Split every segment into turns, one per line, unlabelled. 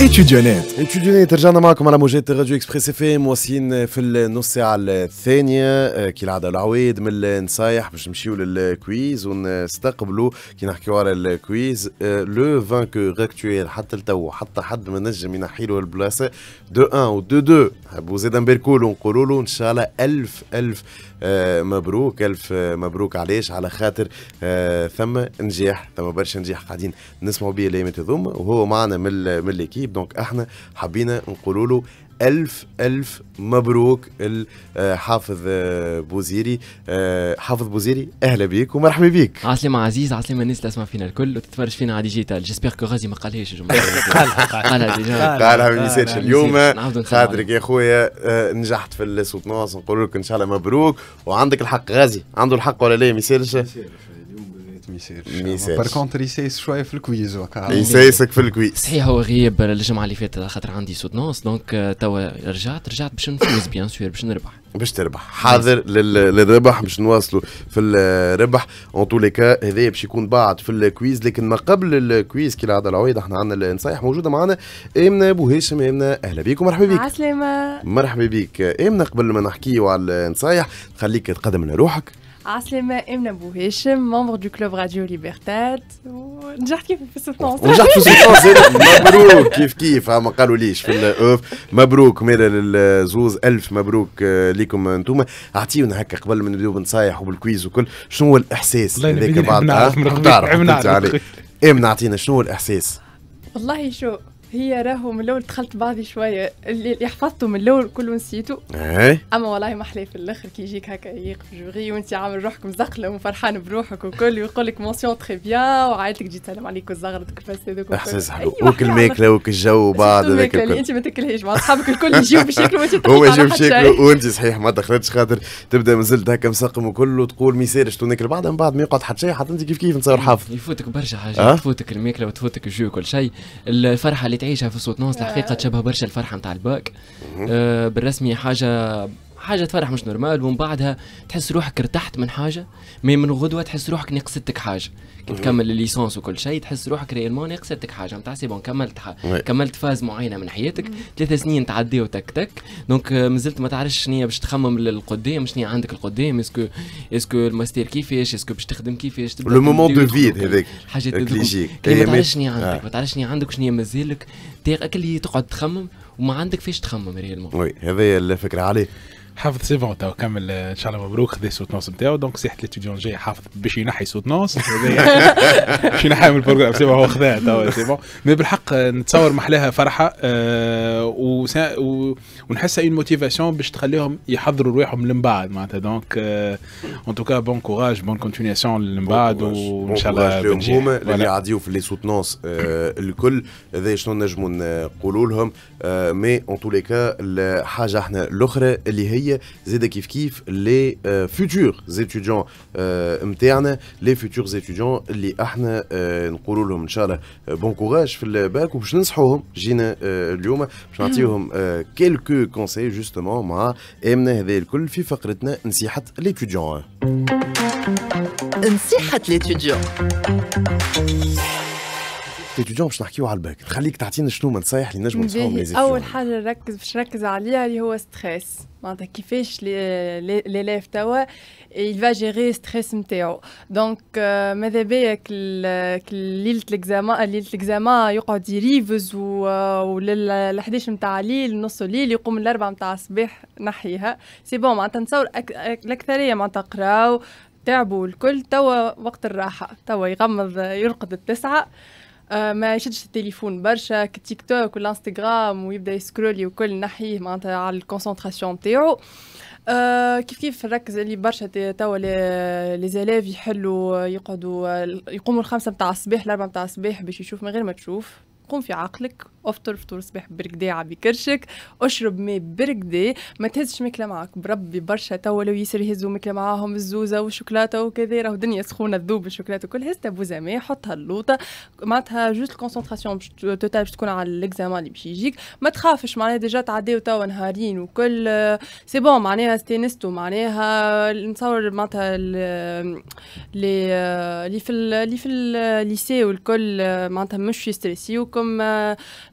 اتوديونات اتوديونات رجعنا معكم على موجات راديو اكسبريس اف ام واصلين في النص ساعه الثانيه آه، كالعاده العويد من النصايح باش نمشيو للكويز ونستقبلوا كي نحكيو على الكويز آه، لو فانكور اكتويل حتى لتو حتى حد ما نجم ينحي له البلاصه دو ان و دو دو ابو زيد ونقولوا له ان شاء الله الف الف آه، مبروك الف مبروك علاش على خاطر آه، ثم نجاح ثم برشا نجاح قاعدين نسمعوا به الايامات هذوما وهو معنا من من ليكيب دونك احنا حبينا نقولوا له ألف ألف مبروك
الحافظ بوزيري آه، حافظ بوزيري أهلا بيك ومرحبا بيك عسلامة عزيز عسلامة الناس اللي تسمع فينا الكل وتتفرج فينا على ديجيتال جيسبيغ كو غازي ما قالهاش قالها قالها ديجا قالها ما نسيتش اليوم خاطرك
يا خويا آه، نجحت في الصوت نقول لك إن شاء الله مبروك وعندك الحق غازي عنده الحق ولا لا ما يسالش ما بار
كونتر يسيس شويه في الكويز وكا يسيسك
في الكويز صحيح هو غيب الجمعه اللي فاتت على خاطر عندي سوتنونس دونك توا رجعت رجعت باش نفوز بيان سور باش نربح باش تربح حاضر
للربح باش نواصلوا في الربح اون تو لي كا هذايا باش يكون بعد في الكويز لكن ما قبل الكويز كي العاده العويد احنا عندنا النصايح موجوده معنا امنه ابو هاشم امنه اهلا بيك ومرحبا بيك
عسلامه
مرحبا بيك امنه قبل ما نحكيو على النصايح خليك تقدم لنا روحك
عسلامة إمنة أبو هاشم ممبر دو كلوب راديو ليبرتات ونجحت كيف في 16 نجحت في 16 مبروك
كيف كيف ما قالوا ليش في الأوف مبروك مالا للزوز ألف مبروك ليكم أنتم أعطيونا هكا قبل ما نبداو بنصايح وبالكويز وكل شنو هو الإحساس هذاك بعد تعرف إمنة أعطينا شنو هو الإحساس
والله شو هي راهو من الاول دخلت بعضي شويه اللي حفظته من الاول كله نسيته إيه؟ اما والله محلاه في الاخر كي يجيك هكا يقف جوغي وانت عامل روحك مزقله وفرحان بروحك وكل ويقول لك مونسيون تخي بيان وعائلتك تجي تسلم عليك وزغرتك وفاس هذوك احساس حلو أيوة، وك الماكله وك
الجو وبعد هذاك اللي انت
ما تاكلهاش مع اصحابك الكل يجيو بشكل وانت هو يجيو بشكل
وانت صحيح ما دخلتش خاطر تبدا مازلت هكا مسقم وكل وتقول ما يسالش تو ناكل بعض من بعد
ما يقعد حتى شيء حتى انت كيف كيف نصور حافظ يفوتك برشا حاجات أه؟ تفوتك الماكله وتفوتك الجو وكل شيء الفرحه اللي تعيشها في صوت نونس الحقيقه تشبه آه. برشا الفرحه نتاع الباك آه، بالرسمي حاجه حاجه تفرح مش نورمال ومن بعدها تحس روحك ارتحت من حاجه مي من غدوه تحس روحك نقصتك حاجه كي تكمل الليسونس وكل شيء تحس روحك ريالمون نقصتك حاجه نتاع سي بون كملت ح... كملت فاز معينه من حياتك ثلاث سنين تعدي تك تك دونك آه، مازلت ما تعرفش شنو باش تخمم للقدام شنو عندك القدام اسكو اسكو الماستير كيفاش اسكو باش تخدم كيفاش لو مومون دو فيد هذاك حاجه كليجيك آه. ما تعرفش شنو عندك ما تعرفش شنو عندك وشنو مازالك اللي تقعد تخمم وما عندك فيش تخمم ريال ريالمون
وي هذايا الفكره عليه
حافظ سي فون تو كمل آه، ان شاء الله مبروك خذ السوتنونس نتاعو دونك سيحت الاتيديون جاي حافظ باش ينحي سوتنونس يعني باش ينحي من البروجرام سي فون هو خذاها تو سي فون مي بالحق آه، نتصور محلاها فرحه أه ونحسها اون موتيفاسيون باش تخليهم يحضروا رواحهم من بعد معناتها دونك اون توكا بون كوراج بون كونتينياسيون
من بعد وان شاء الله بنجي هما اللي يعديو في لي سوتنونس آه، الكل هذا شنو نجموا نقولوا لهم مي اون تو لي كا الحاجه احنا الاخرى اللي هي زاده كيف كيف لي فيوتور زيتيديون نتاعنا لي فيوتور زيتيديون اللي احنا نقول لهم ان شاء الله بون كوراج في الباك وباش ننصحوهم جينا اليوم باش نعطيهم كيلكو كونساي جوستومون مع امنا هذا الكل في فقرتنا نصيحه ليتيديون
نصيحه ليتيديون
الاتيديون باش نحكيو على الباك خليك تعطينا شنو من نصايح اللي نجمو نسمعهم اول
حاجه نركز باش نركز عليها اللي هو ستريس معناتها كيفاش ليليف توا il va gérer stress نتاعو دونك euh, ماذا بيا ليله الاكزامان ليله الاكزامان يقعد يريفز ول 11 نتاع الليل نص الليل يقوم الاربعه نتاع الصباح نحيها سي بون معناتها نتصور الاكثريه معناتها قراو تعبوا الكل توا وقت الراحه توا يغمض يرقد التسعه آه، ما يشدش التليفون برشا كتيك توك والانستغرام ويبدا يسكرولي وكل نحيه معناتها على الكونسنتراسيون نتاعو آه كيف كيف ركز اللي برشا توا لي زيليف يحلوا يقعدوا يقوموا الخمسه نتاع الصباح الاربعه نتاع الصباح باش يشوف من غير ما تشوف قوم في عقلك افطر فطور صباح بركدي عبي كرشك اشرب ماء بركدي ما تهزش ماكله معاك بربي برشا توا لو ياسر يهزوا ماكله معاهم الزوزه والشوكولاته وكذا راهو دنيا سخونه تذوب الشوكولاته كل هز تبوزه ماء حطها اللوطه معناتها جوست الكونسنتراسيون توتال باش تكون على الاكزامان اللي باش يجيك ما تخافش معناها ديجا تعداو توا نهارين وكل سي بون معناها ستينستو معناها نتصور معناتها اللي اللي في اللي في الليسي والكل معناتها مش يستريسيوكم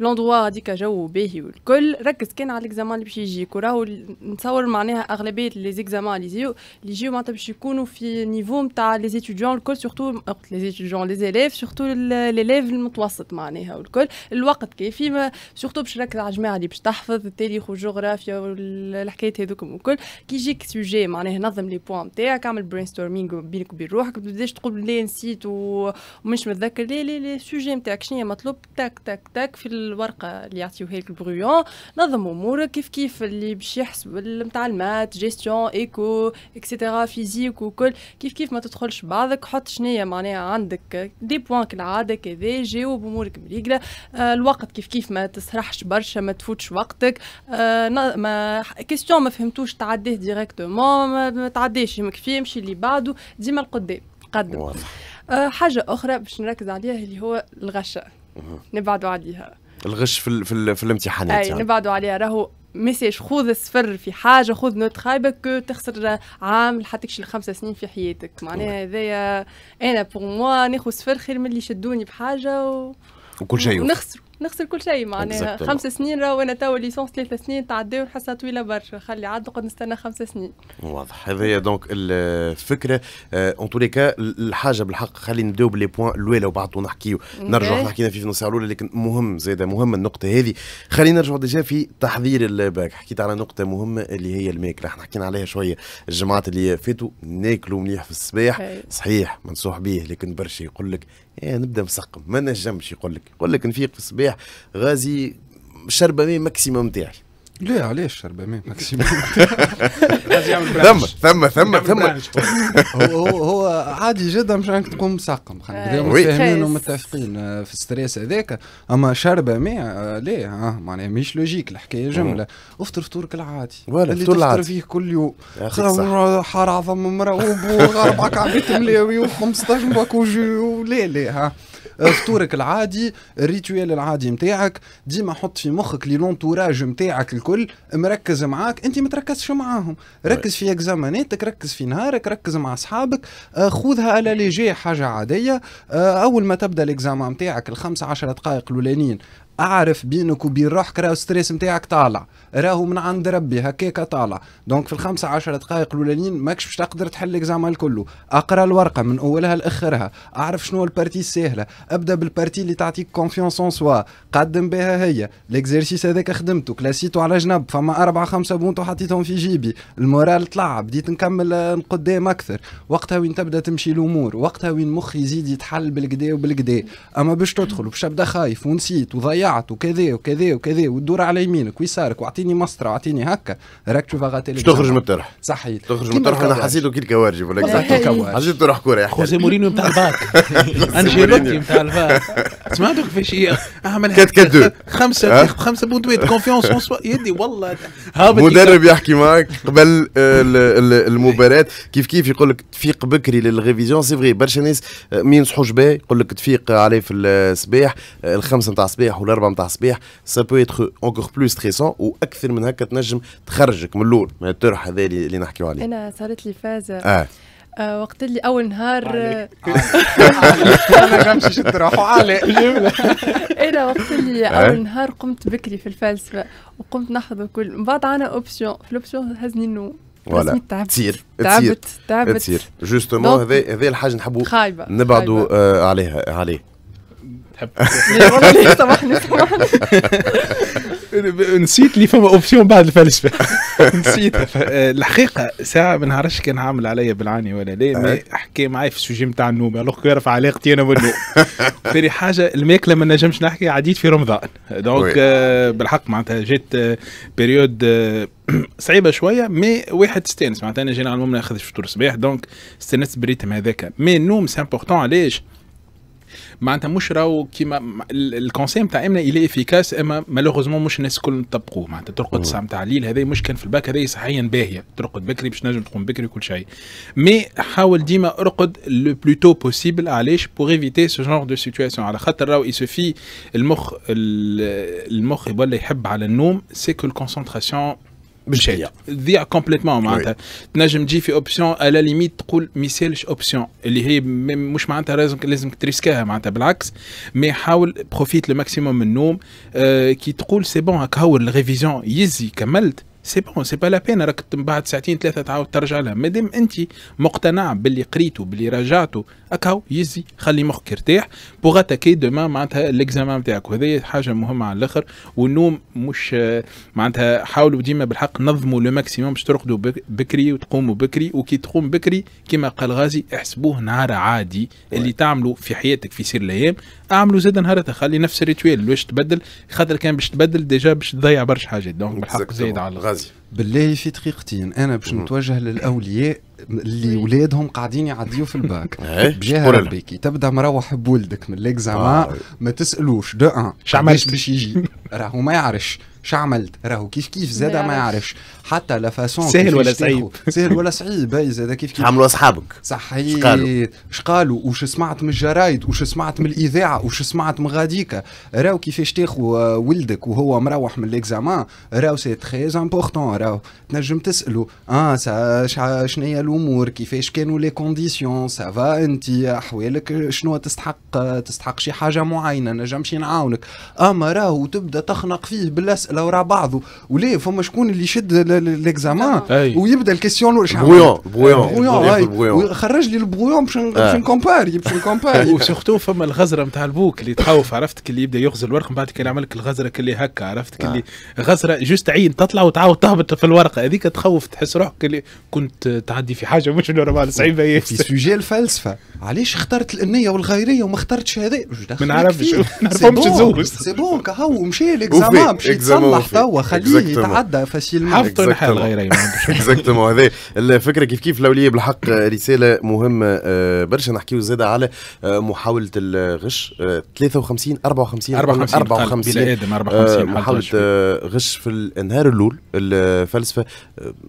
لوندوا هذيك جو باهي والكل ركز كان على الاكزامان اللي باش يجيك وراهو نتصور معناها اغلبيه لي زيكزامان اللي يجيو اللي يجيو معناتها باش يكونوا في نيفو نتاع لي زيتيديون الكل سورتو لي زيتيديون لي زيليف سورتو ليليف المتوسط معناها والكل الوقت كيفي سورتو باش ركز على الجماعه اللي باش تحفظ التاريخ والجغرافيا والحكايات هذوكم والكل كي يجيك سوجي معناها نظم لي بوان نتاعك اعمل برين ستورمينغ بينك وبين روحك تبداش تقول لا نسيت ومش متذكر لا لا لي سوجي نتاعك شنو مطلوب تاك تاك تاك في الورقه اللي يعطيوها لك البرويون نظم امورك كيف كيف اللي باش يحسب نتاع المات جيستيون ايكو اكسيتيرا فيزيك وكل كيف كيف ما تدخلش بعضك حط شنيا معناها عندك دي بوان كالعاده كذا جاوب امورك مريقله آه، الوقت كيف كيف ما تسرحش برشا ما تفوتش وقتك آه، ما كيستيون ما فهمتوش تعديه ديريكتومون ما تعديش يمك فيه امشي اللي بعده ديما القدام قدم آه، حاجه اخرى باش نركز عليها اللي هو الغشاء نبعدوا عليها
الغش في ال في, ال في الامتحانات اي يعني.
نبعدوا عليها راهو ميساج خذ صفر في حاجه خذ نوت خايبه كو تخسر عام تكشي لخمسة سنين في حياتك معناها نعم. هذايا انا بور موا ناخذ صفر خير من اللي شدوني بحاجه و...
وكل شيء ونخسر
نخسر كل شيء معناها خمس سنين راهو انا توا ليسونس ثلاث سنين تعداو ونحسها طويله برشا خلي عاد نقعد نستنى خمس سنين
واضح هذايا دونك الفكره اون تولي كا الحاجه بالحق خلي نبداو بلي بوان الاولى وبعد نحكيو نعم. نرجعو احنا حكينا في نص الاولى لكن مهم زاده مهم النقطه هذه خلينا نرجعو ديجا في تحضير الباك حكيت على نقطه مهمه اللي هي الماكله احنا حكينا عليها شويه الجماعات اللي فاتوا ناكلوا مليح في الصباح صحيح منصوح به لكن برشا يقول لك ايه نبدا مسقم ما نجمش يقول لك يقول لك نفيق في الصباح الصباح غازي شربة ماكسيموم تاعي
لا علاش شربة ماكسيموم
ثم ثم ثم ثم هو هو
عادي جدا مش راك تقوم مسقم خلينا آه، متفاهمين ومتفقين آه، في الستريس هذاك اما شربة آه، ماء لا معناها مش لوجيك الحكايه جمله افطر فطورك العادي اللي تفطر العادي فيه كل يوم حار عظم مرعوب واربع كعبات ملاوي و15 باكو جو لا لا آه، فطورك العادي الريتويل العادي نتاعك ديما حط في مخك لي لونتوراج نتاعك الكل مركز معاك انت ما تركزش معاهم ركز في اكزاماناتك ركز في نهارك ركز مع اصحابك آه، خذها على ليجي حاجه عاديه آه، اول ما تبدا الاكزام نتاعك الخمس عشر دقائق الاولانيين اعرف بينك وبين روحك راهو ستريس نتاعك طالع راهو من عند ربي هكاك طالع دونك في الخمسة عشر دقائق الاولانيين ماكش باش تقدر تحل زعما الكل اقرا الورقه من اولها لاخرها اعرف شنو البارتي الساهله ابدا بالبارتي اللي تعطيك كونفيونس اون سوا قدم بها هي ليكزيرسيس هذاك خدمته كلاسيتو على جنب فما أربعة خمسة بونتو حطيتهم في جيبي المورال طلع بديت نكمل آه، قدام اكثر وقتها وين تبدا تمشي الامور وقتها وين مخي يزيد يتحل بالقدا وبالقدا اما باش تدخل وباش ابدا خايف ونسيت وضيع ضيعت وكذا وكذا وكذا وتدور على يمينك ويسارك واعطيني مسطره واعطيني هكا راك تشوف غاتي تخرج من الطرح صحيت
تخرج من الطرح انا حسيته كي الكوارجي ولا حسيت روح كوره يا خوزي مورينيو نتاع الباك انجيلوتي نتاع الباك دوك كيفاش اعمل كات كات دو خمسه خمسه بوندويت كونفيونس
يدي والله هابط مدرب يحكي
معك قبل آه، المباراه كيف كيف يقول لك تفيق بكري للريفيزيون سي فغي برشا آه، ناس ما ينصحوش به يقول لك تفيق عليه في الصباح آه، الخمسه نتاع الصباح ولا ضربه نتاع صبيح سا بو اتر اونكور بلو ستريسون واكثر من هكا تنجم تخرجك من الاول من الطرح هذا اللي نحكيو عليه
انا صارت لي فازه آه. آه. وقت اللي اول نهار آه، انا وقت اللي آه. اول نهار قمت بكري في الفلسفه وقمت نحضر كل من بعد عنا اوبسيون في الاوبسيون هزني النوم فوالا تصير تعبت تعبت تصير جوستومون
هذا هذا الحاجه نحبوا نبعدوا عليها عليه
تحب سامحني
نسيت لي فما اوبسيون بعد الفلسفه نسيت الحقيقه ساعه ما نعرفش كان عامل عليا بالعاني ولا لا مي حكي معاي في السوجي نتاع النوم الوغ يعرف علاقتي انا والنوم ثاني حاجه الماكله ما نجمش نحكي عديت في رمضان دونك آه، بالحق معناتها جات بيريود آه، آه، صعيبه شويه مي واحد ستانس معناتها انا جينا على المهم ناخذ فطور صباح دونك ستانس بريتم هذاك مي النوم سي امبورتون علاش معناتها مش راهو كيما الكونسي نتاع امنا الي افيكاس اما مالوغوزمون مش الناس الكل نطبقوه معناتها ترقد الساعه نتاع الليل هذا مش كان في الباك هذا صحيا باهيه ترقد بكري باش نجم تقوم بكري وكل شيء مي حاول ديما ارقد لو بلوتو بوسيبل علاش بور ايفيتي سو جونغ دو سيتياسيون على خاطر راهو يسوفي المخ المخ ولا يحب على النوم سي كو الكونسنتراسيون مشيت تضيع كومبليتمون معناتها تنجم تجي في اوبسيون على ليميت تقول ميسيلش اوبسيون اللي هي مش معناتها لازم لازم تريسكاها معناتها بالعكس مي حاول بروفيت لو ماكسيموم من النوم آه كي تقول سي بون هكا هو الريفيزيون يزي كملت سي بون سي با لا بين راك من بعد ساعتين ثلاثه تعاود ترجع لها مادام انت مقتنع باللي قريته باللي راجعته اكاو يزي خلي مخك يرتاح بوغ اتاكي دوما معناتها الاكزامان نتاعك وهذه حاجه مهمه على الاخر والنوم مش معناتها حاولوا ديما بالحق نظموا لو ماكسيموم باش ترقدوا بكري وتقوموا بكري وكي تقوم بكري كما قال غازي احسبوه نهار عادي اللي تعملوا في حياتك في سير الايام اعملوا زاد نهار خلي نفس الريتويل واش تبدل
خاطر كان باش تبدل ديجا باش تضيع برشا حاجات دونك بالحق زايد على الغازي بالله في دقيقتين انا باش نتوجه للاولياء اللي ولادهم قاعدين يعديوا في الباك بجاه ربي كي تبدا مروح بولدك من ليكزامان آه. ما تسالوش دو ان باش يجي راهو ما يعرفش شو عملت راهو كيف كيف زاد ما يعرفش حتى لا فاسون سهل ولا صعيب سهل ولا صعيب اي زاد كيف كيف عملوا اصحابك صحيت اش قالوا وش سمعت من الجرايد وش سمعت من الاذاعه وش سمعت من غاديكا راهو كيفاش تاخو آه، ولدك وهو مروح من ليكزامان راهو سي تري امبورتون راهو تنجم تساله اه شنو هي الامور كيفاش كانوا لي كونديسيون سافا انت احوالك شنو تستحق تستحق شي حاجه معينه نجم نعاونك اما راهو تبدا تخنق فيه بالاسئله داخله ورا بعضه ولا فما شكون اللي يشد ليكزامان ويبدا الكيستيون واش بويون بويون بويون خرج لي البويون باش نكومباري باش نكومباري وسورتو
فما الغزره نتاع البوك اللي تخوف عرفت اللي يبدا يغزل الورق من بعد كي يعمل لك الغزره كلي هكا عرفت اللي غزره جوست عين تطلع وتعاود تهبط في الورقه هذيك تخوف تحس روحك اللي كنت تعدي في حاجه مش نورمال صعيبه ياسر في سوجي الفلسفه
علاش اخترت الانيه والغيريه وما اخترتش هذا ما نعرفش ما نعرفهمش سي بون كهو مشي ليكزامان مشي ليكزامان صلح وخليه يتعدى فاسيلمون حفظ الحال غير
اكزاكتومون هذا الفكره كيف كيف الاوليه بالحق رساله مهمه آه، برشا نحكيو زاد على آه، محاوله الغش 53 54 54 54 54 محاوله آه، غش في النهار الاول الفلسفه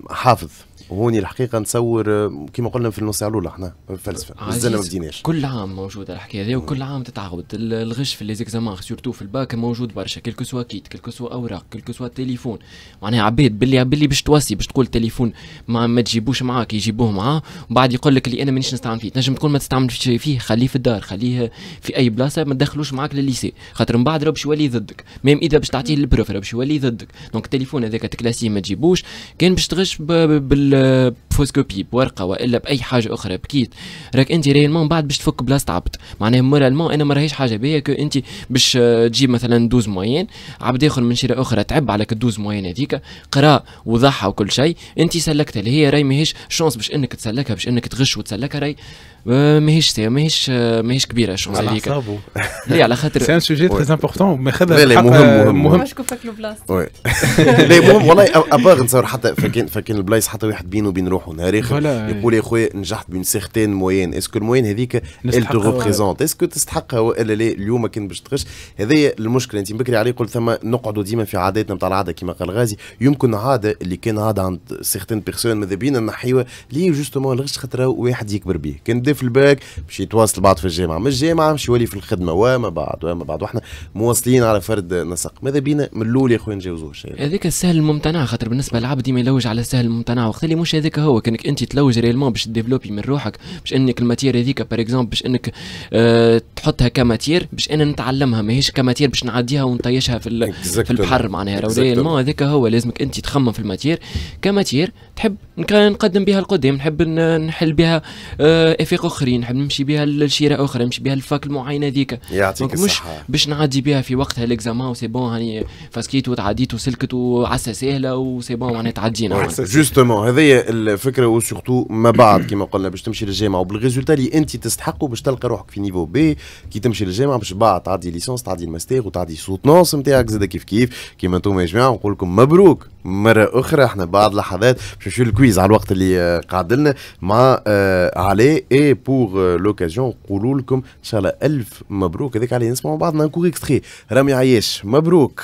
حافظ وهون الحقيقه نصور كما قلنا في النص الاولى احنا فلسفه مازلنا ما بديناش
كل عام موجوده الحكايه هذه وكل عام تتعاود الغش في ليزيكزامان سيرتو في الباك موجود برشا كلكو سوا كيت كلكو سوا اوراق كلكو سوا تليفون معناها عباد باللي باللي باش توصي باش تقول التليفون ما, ما تجيبوش معاك يجيبوه معاه وبعد يقول لك اللي انا مانيش نستعمل فيه تنجم تقول ما تستعملش فيه خليه في الدار خليه في اي بلاصه ما تدخلوش معاك لليسي خاطر من بعد راه باش يولي ضدك ميم اذا باش تعطيه للبروف راه باش يولي ضدك دونك التليفون هذاك تكلاسيه ما تجيبوش كان باش تغش بال بفوسكوبي بورقه والا باي حاجه اخرى بكيت راك انت ريالمون بعد باش تفك بلاصه عبد معناها مورالمون انا ما راهيش حاجه بيا كو انت باش تجيب مثلا 12 موين عبد اخر من شيره اخرى تعب عليك الدوز موين هذيك قرا وضحى وكل شيء انت سلكتها اللي هي راي ماهيش شونس باش انك تسلكها باش انك تغش وتسلكها راي ماهيش ماهيش ماهيش كبيره على هذيك لي على خاطر سي ان سوجي تري امبورتون ماخذها لا
مهم مهم مش البلاصه لا مهم والله اباغ نصور حتى فكان فكان البلايص حتى واحد بينه وبين روحه نهار اخر يقول يا خويا نجحت بين سيغتين موين اسكو الموين هذيك ال تو ريبريزونت اسكو تستحقها ولا لا اليوم كان باش تخش هذايا المشكله انت بكري عليه قلت ثم نقعدوا ديما في عاداتنا نتاع العاده كما قال غازي يمكن عاده اللي كان عاده عند سيغتين بيرسون ماذا بينا نحيوها ليه جوستومون الغش خاطر واحد يكبر به كان يبدا في الباك باش يتواصل بعض في الجامعه من الجامعه باش يولي في الخدمه وما بعد وما بعد واحنا مواصلين على فرد نسق ماذا بينا من الاول يا خويا نجاوزوه الشيء
هذاك السهل الممتنع خاطر بالنسبه للعبد ديما يلوج على السهل الممتنع وقت اللي مش هذاك هو كانك انت تلوج ريالمون باش ديفلوبي من روحك باش انك الماتير هذيك باغ اكزومبل باش انك أه تحطها كماتير باش انا نتعلمها ماهيش كماتير باش نعديها ونطيشها في في البحر معناها ريالمون هذاك هو لازمك انت تخمم في الماتير كماتير تحب نقدم بها القدام نحب نحل بها آه، افاق اخرين نحب نمشي بها لشراء اخرى نمشي بها الفاك المعينه ذيك يعطيك الصحه باش نعدي بها في وقتها الاكزامان سي بون هاني فاسكيت وتعديت وسلكت وعسى سهله وسي بون معناها تعدينا
جوستومون هذايا الفكره وسورتو ما بعد كما قلنا باش تمشي للجامعه وبالريزولتا اللي انت تستحقه باش تلقى روحك في نيفو بي كي تمشي للجامعه باش بعد تعدي ليسونس تعدي الماستير وتعدي سوتنونس نتاعك زاد كيف كيف كيما انتم يا جماعه نقول لكم مبروك مرة أخرى احنا بعد لحظات باش نمشيو الكويز على الوقت اللي آه، قعد لنا مع آه، علي اي بور لوكازيون نقولوا لكم إن شاء الله ألف مبروك هذاك علي نسمعوا بعضنا كوغ اكستخي رامي عياش مبروك